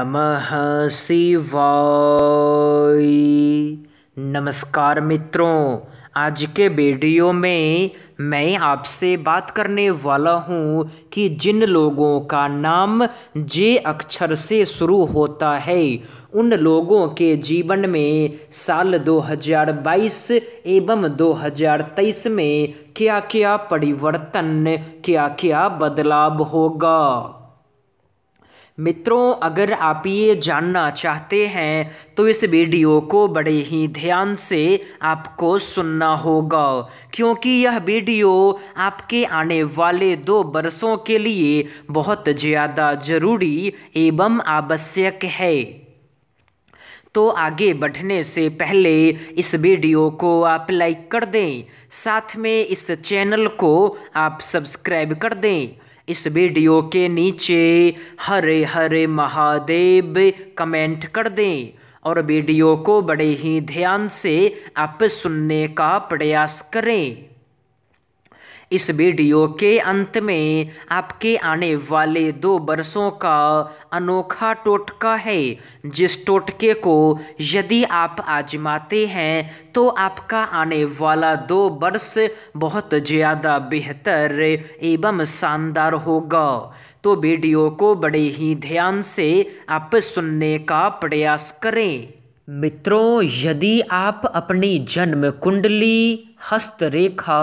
नमः शिवाय नमस्कार मित्रों आज के वीडियो में मैं आपसे बात करने वाला हूँ कि जिन लोगों का नाम जे अक्षर से शुरू होता है उन लोगों के जीवन में साल 2022 एवं 2023 में क्या क्या परिवर्तन क्या क्या बदलाव होगा मित्रों अगर आप ये जानना चाहते हैं तो इस वीडियो को बड़े ही ध्यान से आपको सुनना होगा क्योंकि यह वीडियो आपके आने वाले दो वर्षों के लिए बहुत ज़्यादा ज़रूरी एवं आवश्यक है तो आगे बढ़ने से पहले इस वीडियो को आप लाइक कर दें साथ में इस चैनल को आप सब्सक्राइब कर दें इस वीडियो के नीचे हरे हरे महादेव कमेंट कर दें और वीडियो को बड़े ही ध्यान से आप सुनने का प्रयास करें इस वीडियो के अंत में आपके आने वाले दो वर्षों का अनोखा टोटका है जिस टोटके को यदि आप आजमाते हैं तो आपका आने वाला दो वर्ष बहुत ज़्यादा बेहतर एवं शानदार होगा तो वीडियो को बड़े ही ध्यान से आप सुनने का प्रयास करें मित्रों यदि आप अपनी जन्म कुंडली हस्तरेखा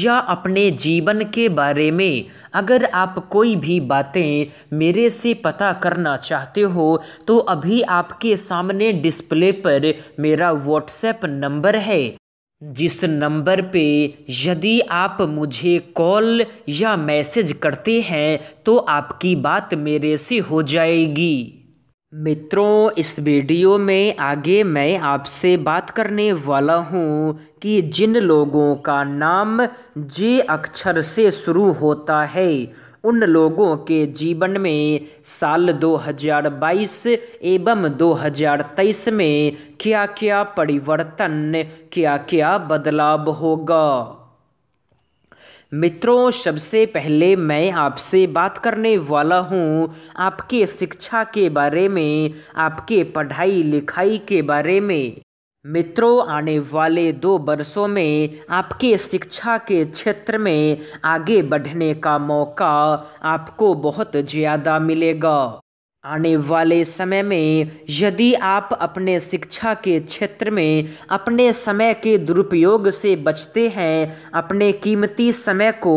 या अपने जीवन के बारे में अगर आप कोई भी बातें मेरे से पता करना चाहते हो तो अभी आपके सामने डिस्प्ले पर मेरा व्हाट्सएप नंबर है जिस नंबर पे यदि आप मुझे कॉल या मैसेज करते हैं तो आपकी बात मेरे से हो जाएगी मित्रों इस वीडियो में आगे मैं आपसे बात करने वाला हूँ कि जिन लोगों का नाम जे अक्षर से शुरू होता है उन लोगों के जीवन में साल 2022 एवं 2023 में क्या क्या परिवर्तन क्या क्या बदलाव होगा मित्रों सबसे पहले मैं आपसे बात करने वाला हूँ आपके शिक्षा के बारे में आपके पढ़ाई लिखाई के बारे में मित्रों आने वाले दो वर्षों में आपके शिक्षा के क्षेत्र में आगे बढ़ने का मौका आपको बहुत ज़्यादा मिलेगा आने वाले समय में यदि आप अपने शिक्षा के क्षेत्र में अपने समय के दुरुपयोग से बचते हैं अपने कीमती समय को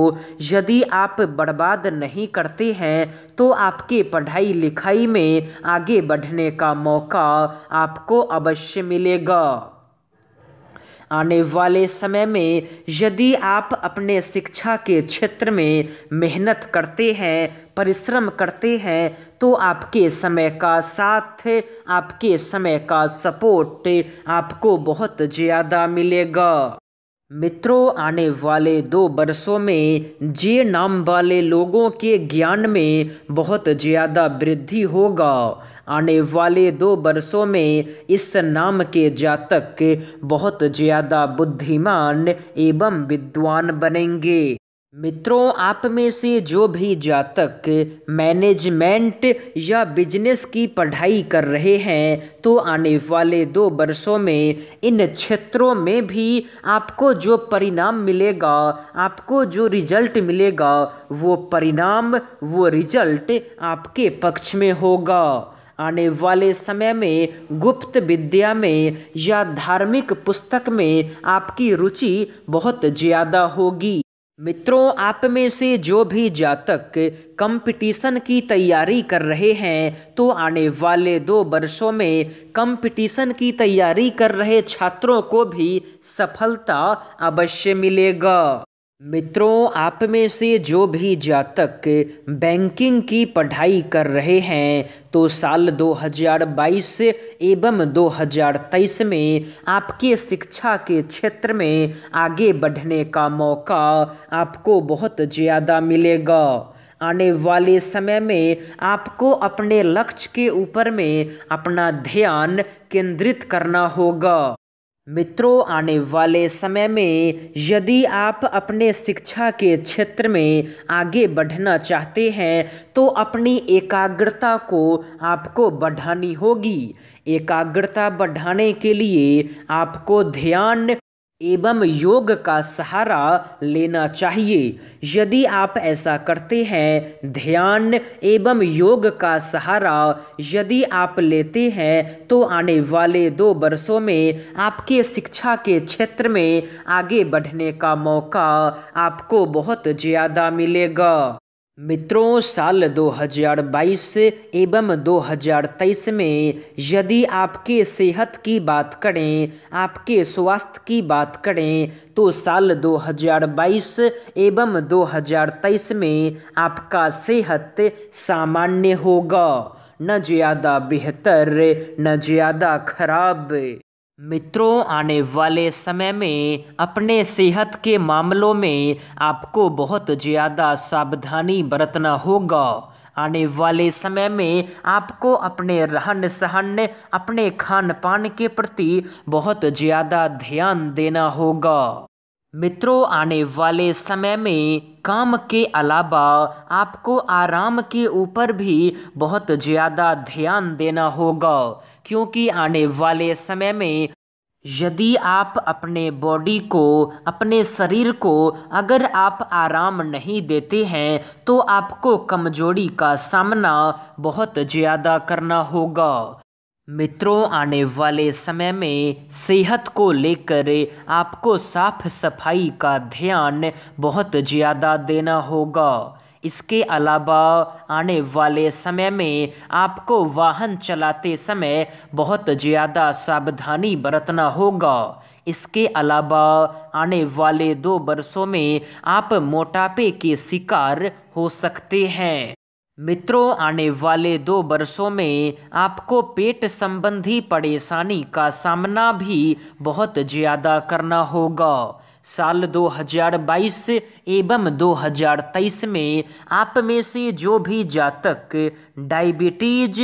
यदि आप बर्बाद नहीं करते हैं तो आपके पढ़ाई लिखाई में आगे बढ़ने का मौका आपको अवश्य मिलेगा आने वाले समय में यदि आप अपने शिक्षा के क्षेत्र में मेहनत करते हैं परिश्रम करते हैं तो आपके समय का साथ आपके समय का सपोर्ट आपको बहुत ज़्यादा मिलेगा मित्रों आने वाले दो वर्षों में जे नाम वाले लोगों के ज्ञान में बहुत ज़्यादा वृद्धि होगा आने वाले दो वर्षों में इस नाम के जातक बहुत ज़्यादा बुद्धिमान एवं विद्वान बनेंगे मित्रों आप में से जो भी जातक मैनेजमेंट या बिजनेस की पढ़ाई कर रहे हैं तो आने वाले दो वर्षों में इन क्षेत्रों में भी आपको जो परिणाम मिलेगा आपको जो रिजल्ट मिलेगा वो परिणाम वो रिजल्ट आपके पक्ष में होगा आने वाले समय में गुप्त विद्या में या धार्मिक पुस्तक में आपकी रुचि बहुत ज़्यादा होगी मित्रों आप में से जो भी जातक कंपटीशन की तैयारी कर रहे हैं तो आने वाले दो वर्षों में कंपटीशन की तैयारी कर रहे छात्रों को भी सफलता अवश्य मिलेगा मित्रों आप में से जो भी जातक बैंकिंग की पढ़ाई कर रहे हैं तो साल 2022 एवं 2023 में आपके शिक्षा के क्षेत्र में आगे बढ़ने का मौका आपको बहुत ज़्यादा मिलेगा आने वाले समय में आपको अपने लक्ष्य के ऊपर में अपना ध्यान केंद्रित करना होगा मित्रों आने वाले समय में यदि आप अपने शिक्षा के क्षेत्र में आगे बढ़ना चाहते हैं तो अपनी एकाग्रता को आपको बढ़ानी होगी एकाग्रता बढ़ाने के लिए आपको ध्यान एवं योग का सहारा लेना चाहिए यदि आप ऐसा करते हैं ध्यान एवं योग का सहारा यदि आप लेते हैं तो आने वाले दो वर्षों में आपके शिक्षा के क्षेत्र में आगे बढ़ने का मौका आपको बहुत ज़्यादा मिलेगा मित्रों साल 2022 एवं 2023 में यदि आपके सेहत की बात करें आपके स्वास्थ्य की बात करें तो साल 2022 एवं 2023 में आपका सेहत सामान्य होगा न ज़्यादा बेहतर न ज़्यादा खराब मित्रों आने वाले समय में अपने सेहत के मामलों में आपको बहुत ज़्यादा सावधानी बरतना होगा आने वाले समय में आपको अपने रहन सहन अपने खान पान के प्रति बहुत ज़्यादा ध्यान देना होगा मित्रों आने वाले समय में काम के अलावा आपको आराम के ऊपर भी बहुत ज़्यादा ध्यान देना होगा क्योंकि आने वाले समय में यदि आप अपने बॉडी को अपने शरीर को अगर आप आराम नहीं देते हैं तो आपको कमजोरी का सामना बहुत ज़्यादा करना होगा मित्रों आने वाले समय में सेहत को लेकर आपको साफ सफाई का ध्यान बहुत ज़्यादा देना होगा इसके अलावा आने वाले समय में आपको वाहन चलाते समय बहुत ज़्यादा सावधानी बरतना होगा इसके अलावा आने वाले दो वर्षों में आप मोटापे के शिकार हो सकते हैं मित्रों आने वाले दो वर्षों में आपको पेट संबंधी परेशानी का सामना भी बहुत ज़्यादा करना होगा साल 2022 एवं 2023 में आप में से जो भी जातक डायबिटीज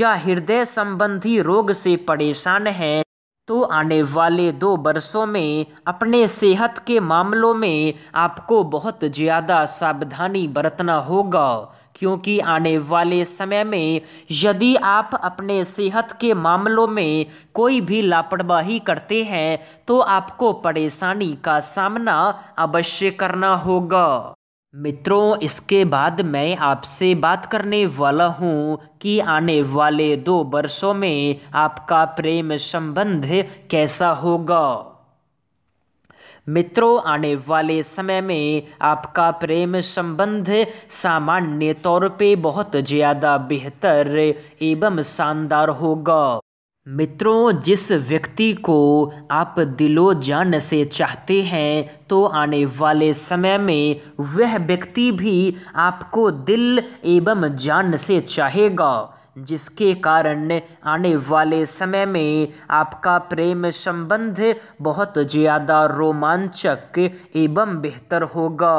या हृदय संबंधी रोग से परेशान हैं तो आने वाले दो वर्षों में अपने सेहत के मामलों में आपको बहुत ज़्यादा सावधानी बरतना होगा क्योंकि आने वाले समय में यदि आप अपने सेहत के मामलों में कोई भी लापरवाही करते हैं तो आपको परेशानी का सामना अवश्य करना होगा मित्रों इसके बाद मैं आपसे बात करने वाला हूँ कि आने वाले दो वर्षों में आपका प्रेम संबंध कैसा होगा मित्रों आने वाले समय में आपका प्रेम संबंध सामान्य तौर पे बहुत ज़्यादा बेहतर एवं शानदार होगा मित्रों जिस व्यक्ति को आप दिलो जान से चाहते हैं तो आने वाले समय में वह व्यक्ति भी आपको दिल एवं जान से चाहेगा जिसके कारण आने वाले समय में आपका प्रेम संबंध बहुत ज़्यादा रोमांचक एवं बेहतर होगा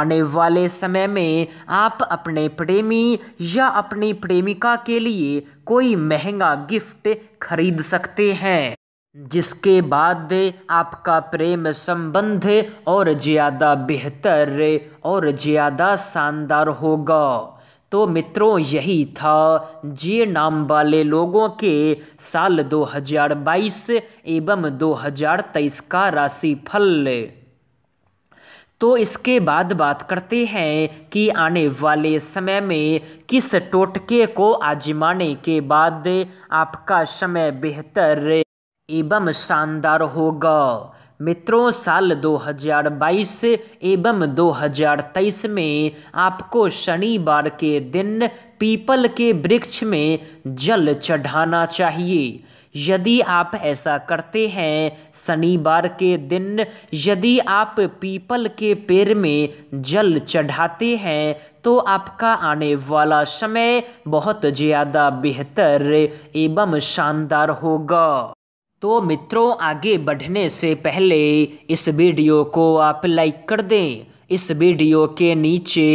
आने वाले समय में आप अपने प्रेमी या अपनी प्रेमिका के लिए कोई महंगा गिफ्ट खरीद सकते हैं जिसके बाद आपका प्रेम संबंध और ज़्यादा बेहतर और ज़्यादा शानदार होगा तो मित्रों यही था जे नाम वाले लोगों के साल 2022 एवं 2023 का राशिफल तो इसके बाद बात करते हैं कि आने वाले समय में किस टोटके को आजमाने के बाद आपका समय बेहतर एवं शानदार होगा मित्रों साल 2022 एवं 2023 में आपको शनिवार के दिन पीपल के वृक्ष में जल चढ़ाना चाहिए यदि आप ऐसा करते हैं शनिवार के दिन यदि आप पीपल के पेड़ में जल चढ़ाते हैं तो आपका आने वाला समय बहुत ज़्यादा बेहतर एवं शानदार होगा तो मित्रों आगे बढ़ने से पहले इस वीडियो को आप लाइक कर दें इस वीडियो के नीचे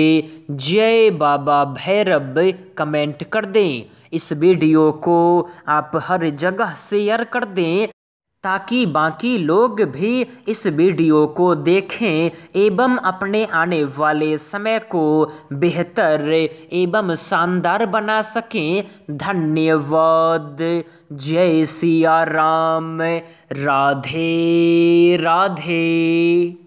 जय बाबा भैरव कमेंट कर दें इस वीडियो को आप हर जगह शेयर कर दें ताकि बाकी लोग भी इस वीडियो को देखें एवं अपने आने वाले समय को बेहतर एवं शानदार बना सकें धन्यवाद जय सिया राम राधे राधे